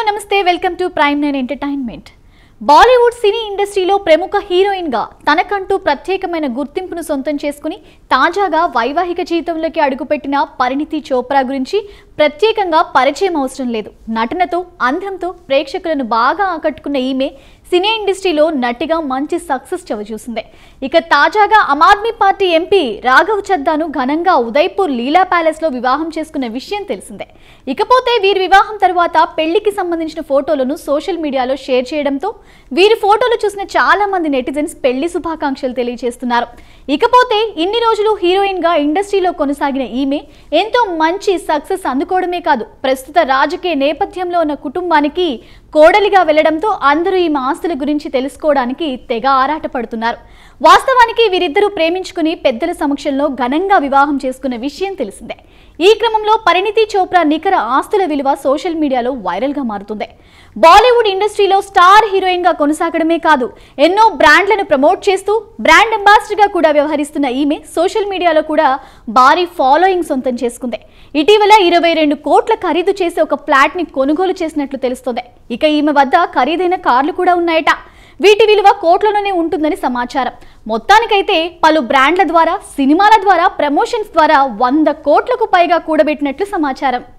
hello నమస్తే welcome to prime nine entertainment Bollywood cine ఇండస్ట్రీలో ప్రముఖ హీరోయిన్గా తనకంటూ ప్రత్యేకమైన గుర్తింపును సొంతం చేసుకుని తాజాగా వైవాహిక జీవితంలోకి అడుగుపెట్టిన పరిణితి చోప్రా గురించి ప్రత్యేకంగా పరిచయం అవసరం లేదు నటనతో అందంతో ప్రేక్షకులను బాగా ఆకట్టుకున్న ఈమె సినీ ఇండస్ట్రీలో నటిగా మంచి సక్సెస్ చవిచూసింది ఇక తాజాగా ఆమ్ ఆద్మీ పార్టీ ఎంపీ రాఘవ్ చద్దాను ఘనంగా ఉదయ్పూర్ లీలా ప్యాలెస్లో వివాహం చేసుకున్న విషయం తెలిసిందే ఇకపోతే వీరి వివాహం తర్వాత పెళ్లికి సంబంధించిన ఫోటోలను సోషల్ మీడియాలో షేర్ చేయడంతో వీరి ఫోటోలు చూసిన చాలా మంది నెటిజన్స్ పెళ్లి శుభాకాంక్షలు తెలియజేస్తున్నారు ఇకపోతే ఇన్ని రోజులు హీరోయిన్ గా ఇండస్ట్రీలో కొనసాగిన ఈమె ఎంతో మంచి సక్సెస్ అందుకోవడమే కాదు ప్రస్తుత రాజకీయ నేపథ్యంలో ఉన్న కుటుంబానికి కోడలిగా వెళ్లడంతో అందరూ ఈమె ఆస్తుల గురించి తెలుసుకోవడానికి తెగ ఆరాటపడుతున్నారు వాస్తవానికి వీరిద్దరూ ప్రేమించుకుని పెద్దల సమక్షంలో ఘనంగా వివాహం చేసుకున్న విషయం తెలిసిందే ఈ క్రమంలో పరిణితి చోప్రా నికర ఆస్తుల విలువ సోషల్ మీడియాలో వైరల్గా మారుతుంది బాలీవుడ్ ఇండస్ట్రీలో స్టార్ హీరోయిన్గా కొనసాగడమే కాదు ఎన్నో బ్రాండ్లను ప్రమోట్ చేస్తూ బ్రాండ్ అంబాసిడర్గా కూడా వ్యవహరిస్తున్న ఈమె సోషల్ మీడియాలో కూడా భారీ ఫాలోయింగ్ సొంతం చేసుకుంది ఇటీవల ఇరవై రెండు కోట్ల ఖరీదు చేసే ఒక ఫ్లాట్ని కొనుగోలు చేసినట్లు తెలుస్తోంది ఇక ఈమె వద్ద ఖరీదైన కార్లు కూడా ఉన్నాయి చేరుతున్నాయట వీటి విలువ కోట్లలోనే ఉంటుందని సమాచారం మొత్తానికైతే పలు బ్రాండ్ల ద్వారా సినిమాల ద్వారా ప్రమోషన్స్ ద్వారా వంద కోట్లకు పైగా కూడబెట్టినట్లు సమాచారం